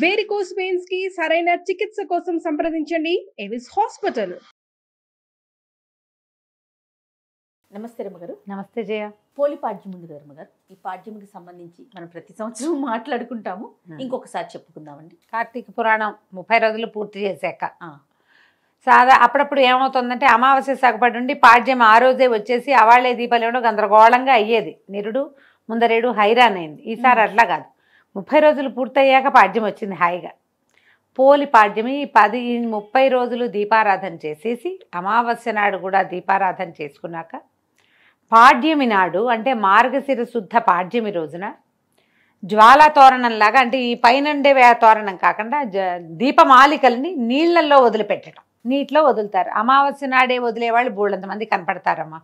varicose pains కి సరైన చికిత్స కోసం సంప్రదించండి ఎవిస్ హాస్పిటల్ నమస్తే రమ్మగారు నమస్తే జయ పోలి పాడ్యముంది గారు రమ్మగారు ఈ పాడ్యముకి సంబంధించి మనం ప్రతి సంవత్సరం మాట్లాడుకుంటాము ఇంకొకసారి చెప్పుకుందామండి కార్తీక పురాణం ముప్పై రోజులు పూర్తి చేశాక సాదా అప్పుడప్పుడు ఏమవుతుందంటే అమావాస్య సగపడి ఉండి పాడ్యం ఆ రోజే వచ్చేసి అవాళే దీపాలు గందరగోళంగా అయ్యేది నిరుడు ముందరేడు హైరాన్ అయింది ఈసారి అట్లా కాదు ముప్పై రోజులు పూర్తయ్యాక పాడ్యం వచ్చింది హాయిగా పోలి పాడ్యమి పది ముప్పై రోజులు దీపారాధన చేసేసి అమావాస్య నాడు కూడా దీపారాధన చేసుకున్నాక పాడ్యమి నాడు అంటే మార్గశిర శుద్ధ పాడ్యమి రోజున జ్వాలా తోరణంలాగా అంటే ఈ పైన తోరణం కాకుండా దీపమాలికల్ని నీళ్లల్లో వదిలిపెట్టడం నీటిలో వదులుతారు అమావాస్య నాడే వదిలేవాళ్ళు బోళ్ళంతమంది కనపడతారమ్మా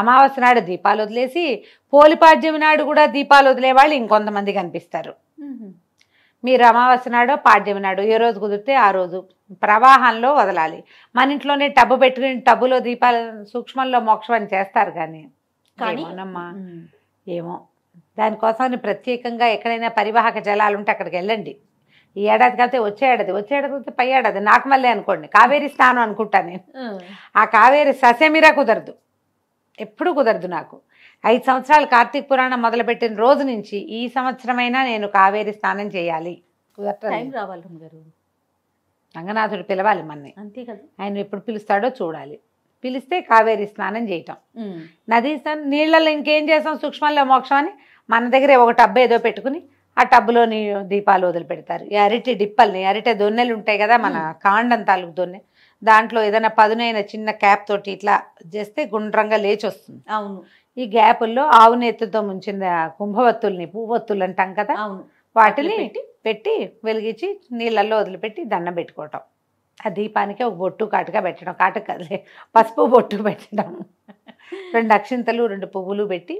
అమావాస్య నాడు దీపాలు వదిలేసి పోలిపాడ్యమి నాడు కూడా దీపాలు వదిలేవాళ్ళు ఇంకొంతమంది కనిపిస్తారు మీరు అమావాస్య నాడో పాడ్యమి నాడు ఏ రోజు కుదిరితే ఆ రోజు ప్రవాహంలో వదలాలి మన ఇంట్లోనే టబ్బు పెట్టుకుని టబ్బులో దీపాలు సూక్ష్మంలో మోక్షం అని చేస్తారు కానీ ఏమోనమ్మా ఏమో దానికోసం ప్రత్యేకంగా ఎక్కడైనా పరివాహక జలాలు ఉంటే అక్కడికి వెళ్ళండి ఈ ఏడాది కాకపోతే వచ్చే ఏడాది వచ్చే ఏడాది కాకపోతే పై ఏడాది నాకు మళ్ళీ అనుకోండి కావేరి స్నానం అనుకుంటా నేను ఆ కావేరి ససేమిరా కుదరదు ఎప్పుడూ కుదరదు నాకు ఐదు సంవత్సరాలు కార్తీక పురాణం మొదలుపెట్టిన రోజు నుంచి ఈ సంవత్సరమైనా నేను కావేరి స్నానం చేయాలి రంగనాథుడు పిలవాలి మన ఆయన ఎప్పుడు పిలుస్తాడో చూడాలి పిలిస్తే కావేరి స్నానం చేయటం నదీ స్నానం నీళ్ళల్లో ఇంకేం చేస్తాం సూక్ష్మంలో మోక్షం అని మన దగ్గరే ఒక టబ్ ఏదో పెట్టుకుని ఆ టబ్బులోని దీపాలు వదిలిపెడతారు ఈ అరటి డిప్పల్ని అరటి దొన్నెలు ఉంటాయి కదా మన కాండం తాలూకు దొన్నె దాంట్లో ఏదైనా పదునైన చిన్న క్యాప్ తోటి ఇట్లా చేస్తే గుండ్రంగా లేచి వస్తుంది అవును ఈ గ్యాపుల్లో ఆవు నేతతో ముంచిన కుంభవత్తుల్ని పువ్వొత్తులు అంటాం కదా అవును వాటిని పెట్టి వెలిగించి నీళ్ళల్లో వదిలిపెట్టి దండం పెట్టుకోవటం ఆ దీపానికి ఒక బొట్టు కాటుగా పెట్టడం కాటు కదలే పసుపు బొట్టు పెట్టడం రెండు అక్షింతలు రెండు పువ్వులు పెట్టి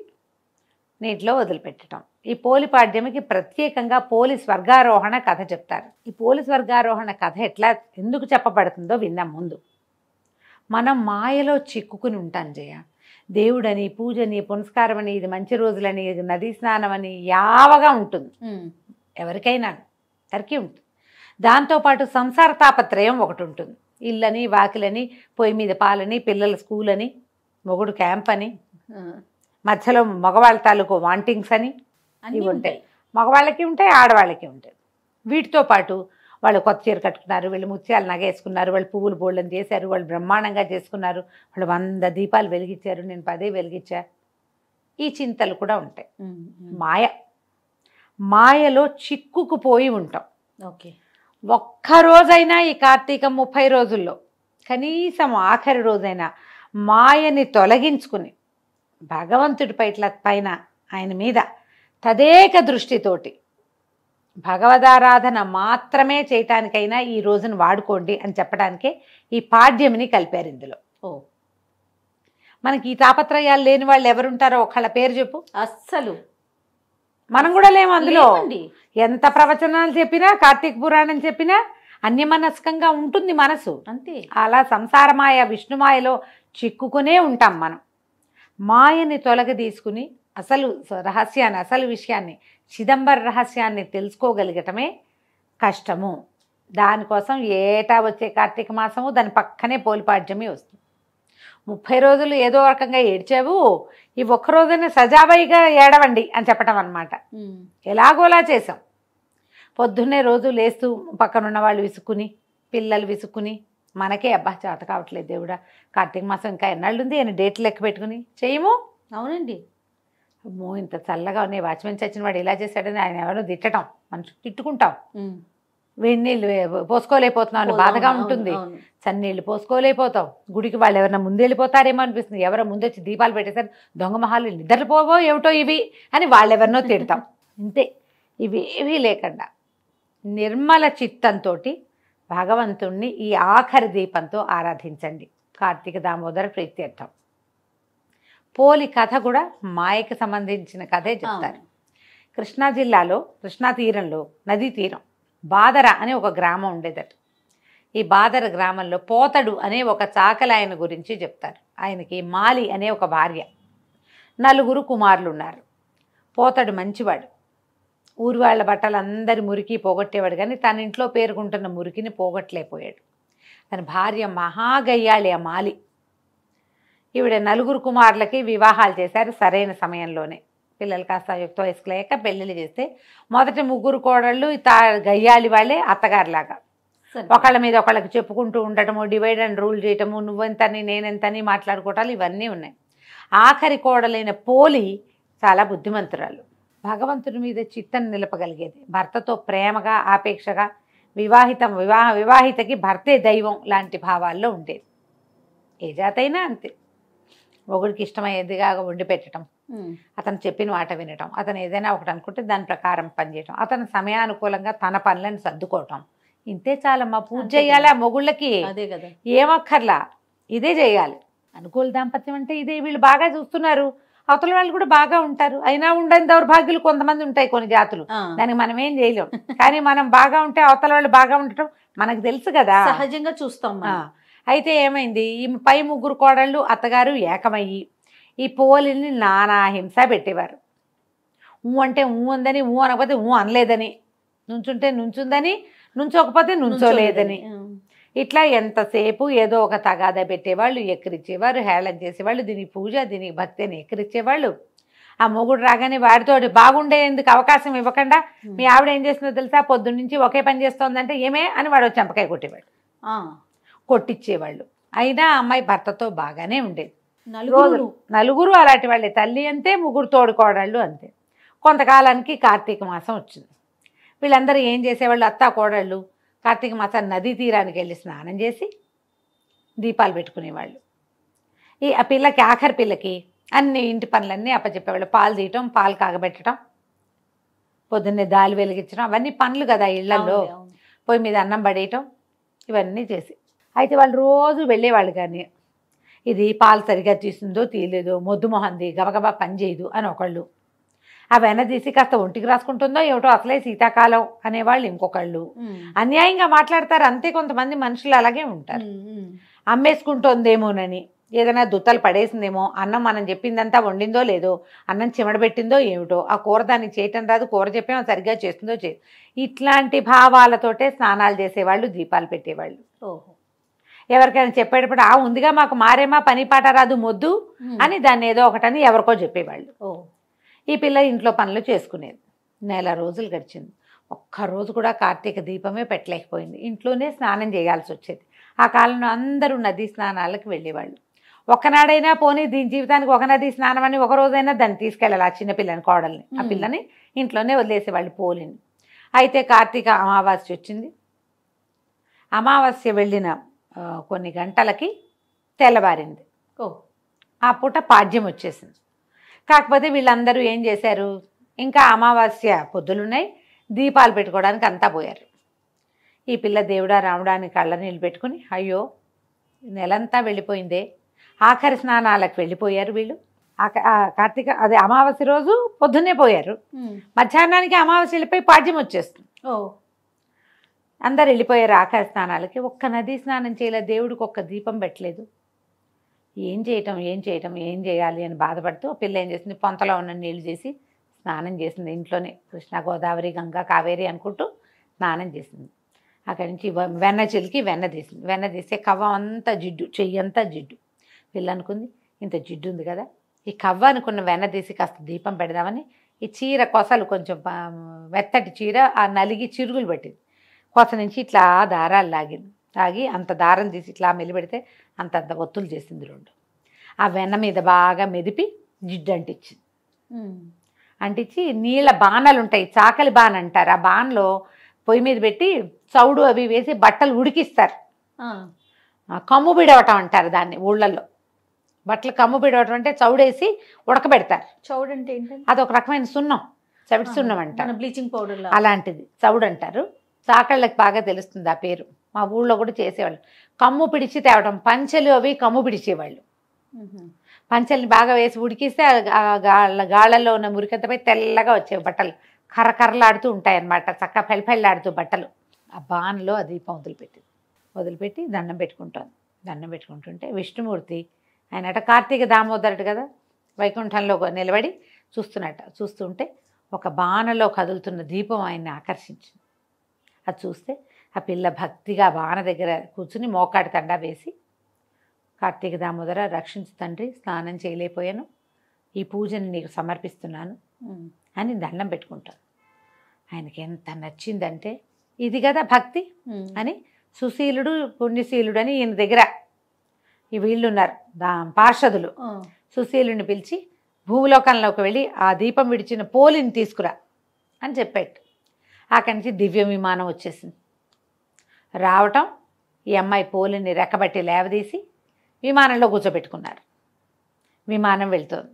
నీటిలో వదిలిపెట్టడం ఈ పోలి పాడ్యమికి ప్రత్యేకంగా పోలి స్వర్గారోహణ కథ చెప్తారు ఈ పోలి స్వర్గారోహణ కథ ఎట్లా ఎందుకు చెప్పబడుతుందో విన్నాం ముందు మనం మాయలో చిక్కుకుని ఉంటాం జయ దేవుడని పూజని పునస్కారం అని ఇది మంచి రోజులని ఇది నదీ స్నానం అని యావగా ఉంటుంది ఎవరికైనా అందరికీ ఉంటుంది దాంతోపాటు సంసార తాపత్రయం ఒకటి ఉంటుంది ఇళ్ళని వాకిలని పొయ్యి మీద పాలని పిల్లల స్కూల్ అని మొగుడు క్యాంప్ అని మధ్యలో మగవాళ్ళ తాలూకు వాంటింగ్స్ అని ఇవి ఉంటాయి మగవాళ్ళకి ఉంటాయి ఆడవాళ్ళకి ఉంటాయి వీటితో పాటు వాళ్ళు కొత్త చీర కట్టుకున్నారు వీళ్ళు ముత్యాలు నగేసుకున్నారు వాళ్ళు పువ్వులు బోళ్ళని చేశారు వాళ్ళు బ్రహ్మాండంగా చేసుకున్నారు వాళ్ళు వంద దీపాలు వెలిగించారు నేను పదే వెలిగించా ఈ చింతలు కూడా ఉంటాయి మాయ మాయలో చిక్కుకుపోయి ఉంటాం ఓకే ఒక్కరోజైనా ఈ కార్తీక ముప్పై రోజుల్లో కనీసం ఆఖరి రోజైనా మాయని తొలగించుకుని భగవంతుడి పైట్ల పైన ఆయన మీద తదేక దృష్టితోటి భగవదారాధన మాత్రమే చేయటానికైనా ఈ రోజును వాడుకోండి అని చెప్పడానికే ఈ పాడ్యమిని కలిపారు ఇందులో ఓ మనకి ఈ తాపత్రయాలు లేని వాళ్ళు ఎవరుంటారో ఒకళ్ళ పేరు చెప్పు అస్సలు మనం కూడా లేము అందులో ఎంత ప్రవచనాలు చెప్పినా కార్తీక పురాణం చెప్పినా అన్యమనస్కంగా ఉంటుంది మనసు అంతే అలా సంసారమాయ విష్ణుమాయలో చిక్కుకునే ఉంటాం మనం మాయని తొలగదీసుకుని అసలు రహస్యాన్ని అసలు విషయాన్ని చిదంబర రహస్యాన్ని తెలుసుకోగలగటమే కష్టము దానికోసం ఏటా వచ్చే కార్తీక మాసము దాని పక్కనే పోలిపాడ్యమే వస్తుంది ముప్పై రోజులు ఏదో రకంగా ఏడ్చావు ఈ ఒక్క రోజునే సజాబాయిగా ఏడవండి అని చెప్పటం అనమాట ఎలాగోలా చేసాం పొద్దున్నే రోజు లేస్తూ పక్కనున్న వాళ్ళు విసుక్కుని పిల్లలు విసుక్కుని మనకే అబ్బా చేత కావట్లేదు దేవుడా కార్తీక మాసం ఇంకా ఎన్నాళ్ళు ఉంది అని డేట్లు లెక్క పెట్టుకుని చేయము అవునండి అమ్మో ఇంత చల్లగా ఉన్నాయి వాచ్మెన్ చచ్చిన వాడు ఇలా చేశాడని ఆయన ఎవరో తిట్టడం మనం తిట్టుకుంటాం నీళ్ళు పోసుకోలేకపోతున్నాను బాధగా ఉంటుంది చన్నీళ్ళు పోసుకోలేకపోతాం గుడికి వాళ్ళు ఎవరైనా ముందు వెళ్ళిపోతారేమో అనిపిస్తుంది ఎవరో ముందు వచ్చి దీపాలు పెట్టేసారు దొంగ మహాలు నిద్రపోవో ఏమిటో ఇవి అని వాళ్ళు ఎవరినో తిడతాం అంతే ఇవి లేకుండా నిర్మల చిత్తంతో భగవంతుణ్ణి ఈ ఆఖరి దీపంతో ఆరాధించండి కార్తీక దామోదర ప్రీత్యర్థం పోలి కథ కూడా మాయకి సంబంధించిన కథే చెప్తారు కృష్ణా జిల్లాలో కృష్ణా తీరంలో నదీ తీరం బాదర అనే ఒక గ్రామం ఉండేదట ఈ బాదర గ్రామంలో పోతడు అనే ఒక చాకలాయన గురించి చెప్తారు ఆయనకి మాలి అనే ఒక భార్య నలుగురు కుమారులు ఉన్నారు పోతడు మంచివాడు వాళ్ళ బట్టలు అందరి మురికి పోగొట్టేవాడు కానీ తన ఇంట్లో పేరుకుంటున్న మురికిని పోగొట్టలేకపోయాడు తన భార్య మహాగయ్యాలి ఆ మాలి ఈవిడ నలుగురు కుమారులకి వివాహాలు చేశారు సరైన సమయంలోనే పిల్లలు కాస్త యుక్త లేక పెళ్ళిళ్ళు చేస్తే మొదటి ముగ్గురు కోడళ్ళు తా గయ్యాలి వాళ్ళే అత్తగారులాగా ఒకళ్ళ మీద ఒకళ్ళకి చెప్పుకుంటూ ఉండటము డివైడ్ అండ్ రూల్ చేయటము నువ్వెంతని నేనెంతని మాట్లాడుకోవటాలు ఇవన్నీ ఉన్నాయి ఆఖరి కోడలైన పోలి చాలా బుద్ధిమంతురాలు భగవంతుని మీద చిత్తం నిలపగలిగేది భర్తతో ప్రేమగా ఆపేక్షగా వివాహితం వివాహ వివాహితకి భర్తే దైవం లాంటి భావాల్లో ఉండేది ఏ జాతైనా అంతే ఒకడికి ఇష్టమయ్యేదిగా వండి పెట్టడం అతను చెప్పిన మాట వినటం అతను ఏదైనా ఒకటి అనుకుంటే దాని ప్రకారం పనిచేయటం అతను సమయానుకూలంగా తన పనులను సర్దుకోవటం ఇంతే చాలమ్మా పూజ చేయాలి ఆ మొగుళ్ళకి ఏమక్కర్లా ఇదే చేయాలి అనుకూల దాంపత్యం అంటే ఇదే వీళ్ళు బాగా చూస్తున్నారు అవతల వాళ్ళు కూడా బాగా ఉంటారు అయినా ఉండని దౌర్భాగ్యులు కొంతమంది ఉంటాయి కొన్ని జాతులు దానికి మనం ఏం చేయలేం కానీ మనం బాగా ఉంటే అవతల వాళ్ళు బాగా ఉండటం మనకు తెలుసు కదా సహజంగా చూస్తాం అయితే ఏమైంది ఈ పై ముగ్గురు కోడళ్ళు అత్తగారు ఏకమయ్యి ఈ పోలిని నానా హింస పెట్టేవారు ఊ అంటే ఊ ఉందని ఊ అనకపోతే ఊ అనలేదని నుంచుంటే నుంచుందని నుంచోకపోతే నుంచోలేదని ఇట్లా ఎంతసేపు ఏదో ఒక తగాద పెట్టేవాళ్ళు ఎక్కిరిచ్చేవారు హేళన చేసేవాళ్ళు దీనికి పూజ దీనికి భక్తి అని ఎక్కిరిచ్చేవాళ్ళు ఆ మొగుడు రాగానే వాడితో బాగుండేందుకు అవకాశం ఇవ్వకుండా మీ ఆవిడ ఏం చేస్తుందో తెలుసా నుంచి ఒకే పని చేస్తోందంటే ఏమే అని వాడు చెంపకాయ కొట్టేవాడు కొట్టిచ్చేవాళ్ళు అయినా అమ్మాయి భర్తతో బాగానే ఉండేది నలుగురు నలుగురు అలాంటి వాళ్ళే తల్లి అంతే ముగ్గురు తోడుకోడళ్ళు అంతే కొంతకాలానికి కార్తీక మాసం వచ్చింది వీళ్ళందరూ ఏం చేసేవాళ్ళు అత్త కోడళ్ళు కార్తీక మాసం నదీ తీరానికి వెళ్ళి స్నానం చేసి దీపాలు పెట్టుకునేవాళ్ళు ఈ ఆ పిల్లకి ఆఖరి పిల్లకి అన్ని ఇంటి పనులన్నీ అప్పచెప్పేవాళ్ళు పాలు తీయటం పాలు కాగబెట్టడం పొద్దున్నే దాలి వెలిగించడం అవన్నీ పనులు కదా ఇళ్లలో పొయ్యి మీద అన్నం పడేయటం ఇవన్నీ చేసి అయితే వాళ్ళు రోజు వెళ్ళేవాళ్ళు కానీ ఇది పాలు సరిగా తీసిందో తీయలేదో మొద్దు మొహంది గబగబా పని చేయదు అని ఒకళ్ళు ఆ వెన తీసి కాస్త ఒంటికి రాసుకుంటుందో ఏమిటో అసలే శీతాకాలం అనేవాళ్ళు ఇంకొకళ్ళు అన్యాయంగా మాట్లాడతారు అంతే కొంతమంది మనుషులు అలాగే ఉంటారు అమ్మేసుకుంటోందేమోనని ఏదైనా దుత్తలు పడేసిందేమో అన్నం మనం చెప్పిందంతా వండిందో లేదో అన్నం చిమడబెట్టిందో ఏమిటో ఆ కూర దాన్ని చేయటం రాదు కూర చెప్పేమో సరిగ్గా చేస్తుందో చే ఇట్లాంటి భావాలతోటే స్నానాలు చేసేవాళ్ళు దీపాలు పెట్టేవాళ్ళు ఓహో ఎవరికైనా చెప్పేటప్పుడు ఆ ఉందిగా మాకు మారేమా పని పాట రాదు మొద్దు అని దాన్ని ఏదో ఒకటని ఎవరికో చెప్పేవాళ్ళు ఓ ఈ పిల్ల ఇంట్లో పనులు చేసుకునేది నెల రోజులు గడిచింది ఒక్కరోజు కూడా కార్తీక దీపమే పెట్టలేకపోయింది ఇంట్లోనే స్నానం చేయాల్సి వచ్చేది ఆ కాలంలో అందరూ నదీ స్నానాలకు వెళ్ళేవాళ్ళు ఒకనాడైనా పోనీ దీని జీవితానికి ఒక నది స్నానం అని ఒక రోజైనా దాన్ని తీసుకెళ్ళాలి ఆ చిన్నపిల్లని కోడల్ని ఆ పిల్లని ఇంట్లోనే వదిలేసేవాళ్ళు పోలిని అయితే కార్తీక అమావాస్య వచ్చింది అమావాస్య వెళ్ళిన కొన్ని గంటలకి తెల్లవారింది ఓ ఆ పూట పాడ్యం వచ్చేసింది కాకపోతే వీళ్ళందరూ ఏం చేశారు ఇంకా అమావాస్య పొద్దులున్నాయి దీపాలు పెట్టుకోవడానికి అంతా పోయారు ఈ పిల్ల దేవుడా రావడానికి కళ్ళ నీళ్ళు పెట్టుకుని అయ్యో నెలంతా వెళ్ళిపోయిందే ఆఖరి స్నానాలకు వెళ్ళిపోయారు వీళ్ళు కార్తీక అదే అమావాస్య రోజు పొద్దున్నే పోయారు మధ్యాహ్నానికి అమావాస్య వెళ్ళిపోయి పాడ్యం వచ్చేస్తుంది ఓ అందరు వెళ్ళిపోయారు ఆఖరి స్నానాలకి ఒక్క నదీ స్నానం చేయలేదు దేవుడికి ఒక్క దీపం పెట్టలేదు ఏం చేయటం ఏం చేయటం ఏం చేయాలి అని బాధపడుతూ పిల్ల ఏం చేసింది పొంతలో ఉన్న నీళ్ళు చేసి స్నానం చేసింది ఇంట్లోనే కృష్ణ గోదావరి గంగా కావేరి అనుకుంటూ స్నానం చేసింది అక్కడి నుంచి వెన్న చిలికి వెన్న తీసింది వెన్న తీస్తే కవ్వ అంతా జిడ్డు చెయ్యి అంతా జిడ్డు పిల్ల అనుకుంది ఇంత జిడ్డు ఉంది కదా ఈ కవ్వ అనుకున్న వెన్న తీసి కాస్త దీపం పెడదామని ఈ చీర కొసలు కొంచెం మెత్తటి చీర ఆ నలిగి చిరుగులు పట్టింది కొస నుంచి ఇట్లా దారాలు లాగింది తాగి అంత దారం తీసి ఇట్లా మెలిపెడితే అంత అంత ఒత్తులు చేసింది రెండు ఆ వెన్న మీద బాగా మెదిపి జిడ్డు అంటించింది అంటించి నీళ్ళ బాణాలు ఉంటాయి చాకలి బాణ అంటారు ఆ బాణలో పొయ్యి మీద పెట్టి చౌడు అవి వేసి బట్టలు ఉడికిస్తారు కమ్ము బిడవటం అంటారు దాన్ని ఊళ్ళల్లో బట్టలు కమ్ము బిడవటం అంటే చౌడేసి ఉడకబెడతారు చౌడు అంటే అదొక రకమైన సున్నం చవిటి సున్నం అంటారు బ్లీచింగ్ పౌడర్ అలాంటిది చౌడు అంటారు చాకళ్ళకి బాగా తెలుస్తుంది ఆ పేరు మా ఊళ్ళో కూడా చేసేవాళ్ళు కమ్ము పిడిచి తేవడం పంచెలు అవి కమ్ము పిడిచేవాళ్ళు పంచెల్ని బాగా వేసి ఉడికిస్తే గాళ్ళ గాళ్ళల్లో ఉన్న మురికంతపై తెల్లగా వచ్చేవి బట్టలు కర్రకర్రలాడుతూ అన్నమాట చక్క ఫెల్ఫెల్లాడుతూ బట్టలు ఆ బాణలో అది దీపం వదిలిపెట్టింది వదిలిపెట్టి దండం పెట్టుకుంటుంది దండం పెట్టుకుంటుంటే విష్ణుమూర్తి ఆయన అట కార్తీక దామోదరుడు కదా వైకుంఠంలో నిలబడి చూస్తున్నట్ట చూస్తుంటే ఒక బాణలో కదులుతున్న దీపం ఆయన్ని ఆకర్షించింది అది చూస్తే ఆ పిల్ల భక్తిగా వాన దగ్గర కూర్చుని మోకాటి తండా వేసి కార్తీక దామోదర రక్షించు తండ్రి స్నానం చేయలేకపోయాను ఈ పూజను నీకు సమర్పిస్తున్నాను అని దండం పెట్టుకుంటాను ఆయనకి ఎంత నచ్చిందంటే ఇది కదా భక్తి అని సుశీలుడు పుణ్యశీలుడు అని ఈయన దగ్గర ఈ వీళ్ళున్నారు దా పార్షదులు సుశీలుని పిలిచి భూలోకంలోకి వెళ్ళి ఆ దీపం విడిచిన పోలిని తీసుకురా అని చెప్పాడు అక్కడి నుంచి దివ్య విమానం వచ్చేసింది రావటం ఈ అమ్మాయి పోలిని రెక్కబట్టి లేవదీసి విమానంలో కూర్చోబెట్టుకున్నారు విమానం వెళ్తుంది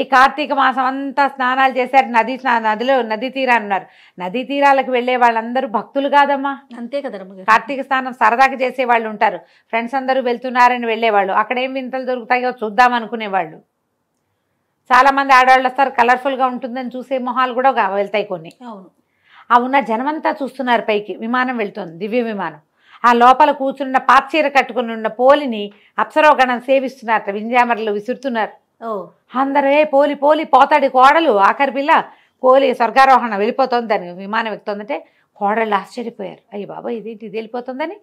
ఈ కార్తీక మాసం అంతా స్నానాలు చేశారు నది నదిలో నదీ తీరాన్నారు నదీ తీరాలకు వెళ్ళే వాళ్ళందరూ భక్తులు కాదమ్మా అంతే కదమ్మా కార్తీక స్నానం సరదాగా చేసే వాళ్ళు ఉంటారు ఫ్రెండ్స్ అందరూ వెళ్తున్నారని వెళ్ళేవాళ్ళు అక్కడ ఏం వింతలు దొరుకుతాయో చూద్దాం అనుకునేవాళ్ళు చాలామంది ఆడవాళ్ళు వస్తారు కలర్ఫుల్గా ఉంటుందని చూసే మొహాలు కూడా వెళ్తాయి కొన్ని అవును ఆ ఉన్న జనమంతా చూస్తున్నారు పైకి విమానం వెళ్తుంది దివ్య విమానం ఆ లోపల కూర్చున్న పాప్చీర కట్టుకుని ఉన్న పోలిని అప్సరోగణం సేవిస్తున్నారట వింజామరలు విసురుతున్నారు అందరూ ఏ పోలి పోలి పోతాడి కోడలు ఆఖరి పిల్ల పోలి స్వర్గారోహణ వెళ్ళిపోతుంది దాని విమానం ఎక్కుతుందంటే కోడళ్ళు ఆశ్చర్యపోయారు అయ్యి బాబా ఇదేంటి ఇది వెళ్ళిపోతుందని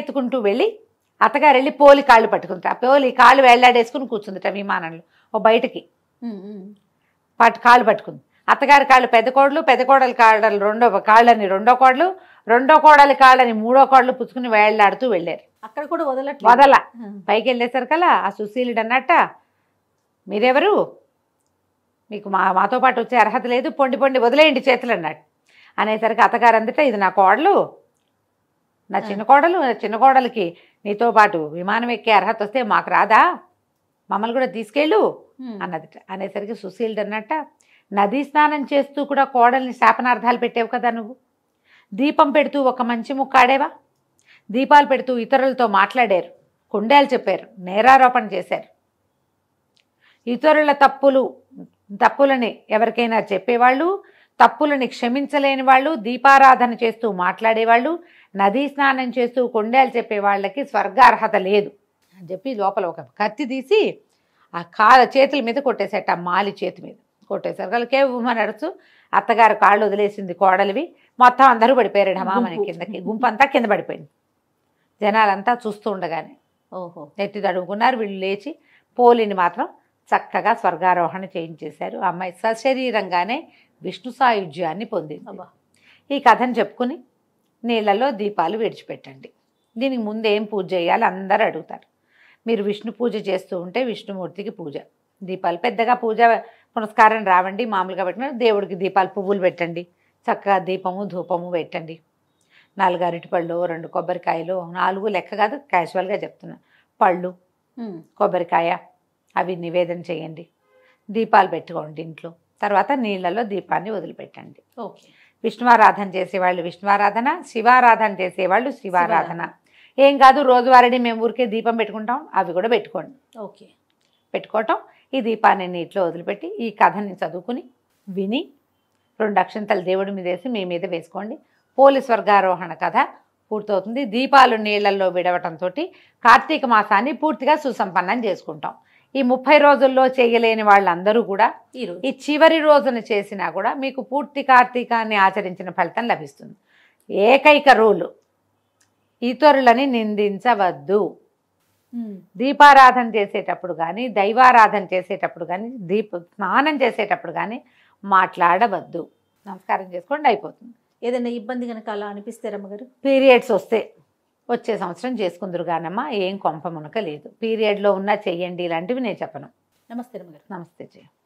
ఎత్తుకుంటూ వెళ్ళి అత్తగారు వెళ్ళి పోలి కాళ్ళు పట్టుకుంటారు ఆ పోలి కాళ్ళు వెళ్ళాడేసుకుని కూర్చుందిట విమానంలో ఓ బయటకి పాటు కాళ్ళు పట్టుకుంది అత్తగారి కాళ్ళు పెద్ద కోడలు పెద్ద కోడలి కాళ్ళని రెండో కాళ్ళని రెండో కోడలు రెండో కోడలి కాళ్ళని మూడో కోడలు పుచ్చుకుని వేళ్లాడుతూ వెళ్ళారు అక్కడ కూడా వదల వదల పైకి కదా ఆ సుశీలుడు అన్నట్ట మీరెవరు మీకు మా మాతో పాటు వచ్చే అర్హత లేదు పొండి పొండి వదిలేయండి చేతులు అన్నాడు అనేసరికి అత్తగారు అందట ఇది నా కోడలు నా చిన్న కోడలు నా చిన్న కోడలికి నీతో పాటు విమానం ఎక్కే అర్హత వస్తే మాకు రాదా మమ్మల్ని కూడా తీసుకెళ్ళు అన్నదిట అనేసరికి సుశీలుడు అన్నట్ట నదీ స్నానం చేస్తూ కూడా కోడల్ని శాపనార్థాలు పెట్టేవు కదా నువ్వు దీపం పెడుతూ ఒక మంచి ముక్కాడేవా దీపాలు పెడుతూ ఇతరులతో మాట్లాడారు కుండాలు చెప్పారు నేరారోపణ చేశారు ఇతరుల తప్పులు తప్పులని ఎవరికైనా చెప్పేవాళ్ళు తప్పులని క్షమించలేని వాళ్ళు దీపారాధన చేస్తూ మాట్లాడేవాళ్ళు నదీ స్నానం చేస్తూ కొండలు చెప్పే వాళ్ళకి స్వర్గార్హత లేదు అని చెప్పి లోపల ఒక కత్తి తీసి ఆ కాల చేతుల మీద కొట్టేసేట మాలి చేతి మీద కొట్టేశారు వాళ్ళు కేవ్వమ నడుచు అత్తగారు కాళ్ళు వదిలేసింది కోడలివి మొత్తం అందరూ పడిపోయారు అమ్మా మన కిందకి గుంపంతా కింద పడిపోయింది జనాలంతా చూస్తూ ఉండగానే ఓహో నెత్తి తడుముకున్నారు వీళ్ళు లేచి పోలిని మాత్రం చక్కగా స్వర్గారోహణ చేయించేశారు అమ్మాయి సశరీరంగానే విష్ణు సాయుధ్యాన్ని పొందింది ఈ కథను చెప్పుకుని నీళ్ళలో దీపాలు విడిచిపెట్టండి దీనికి ముందు ఏం పూజ చేయాలి అందరూ అడుగుతారు మీరు విష్ణు పూజ చేస్తూ ఉంటే విష్ణుమూర్తికి పూజ దీపాలు పెద్దగా పూజ పునస్కారం రావండి మామూలుగా పెట్టిన దేవుడికి దీపాలు పువ్వులు పెట్టండి చక్కగా దీపము ధూపము పెట్టండి నాలుగు అరటిపళ్ళు రెండు కొబ్బరికాయలు నాలుగు లెక్క కాదు క్యాజువల్గా చెప్తున్నా పళ్ళు కొబ్బరికాయ అవి నివేదన చేయండి దీపాలు పెట్టుకోండి ఇంట్లో తర్వాత నీళ్ళలో దీపాన్ని వదిలిపెట్టండి ఓకే విష్ణువారాధన చేసేవాళ్ళు విష్ణువారాధన శివారాధన చేసేవాళ్ళు శివారాధన ఏం కాదు రోజువారీ మేము ఊరికే దీపం పెట్టుకుంటాం అవి కూడా పెట్టుకోండి ఓకే పెట్టుకోవటం ఈ దీపాన్ని నీటిలో వదిలిపెట్టి ఈ కథని చదువుకుని విని రెండు అక్షంతలు దేవుడి మీద వేసి మీ మీద వేసుకోండి పోలీస్ వర్గారోహణ కథ పూర్తవుతుంది దీపాలు నీళ్లలో విడవటంతో కార్తీక మాసాన్ని పూర్తిగా సుసంపన్నం చేసుకుంటాం ఈ ముప్పై రోజుల్లో చేయలేని వాళ్ళందరూ కూడా ఈ చివరి రోజున చేసినా కూడా మీకు పూర్తి కార్తీకాన్ని ఆచరించిన ఫలితం లభిస్తుంది ఏకైక రూలు ఇతరులని నిందించవద్దు దీపారాధన చేసేటప్పుడు కానీ దైవారాధన చేసేటప్పుడు కానీ దీప స్నానం చేసేటప్పుడు కానీ మాట్లాడవద్దు నమస్కారం చేసుకోండి అయిపోతుంది ఏదైనా ఇబ్బంది కనుక అలా అనిపిస్తే గారు పీరియడ్స్ వస్తే వచ్చే సంవత్సరం చేసుకుందరు కానమ్మా ఏం కొంప మునక లేదు పీరియడ్లో ఉన్నా చెయ్యండి ఇలాంటివి నేను చెప్పను నమస్తే అమ్మగారు నమస్తే చెయ్యి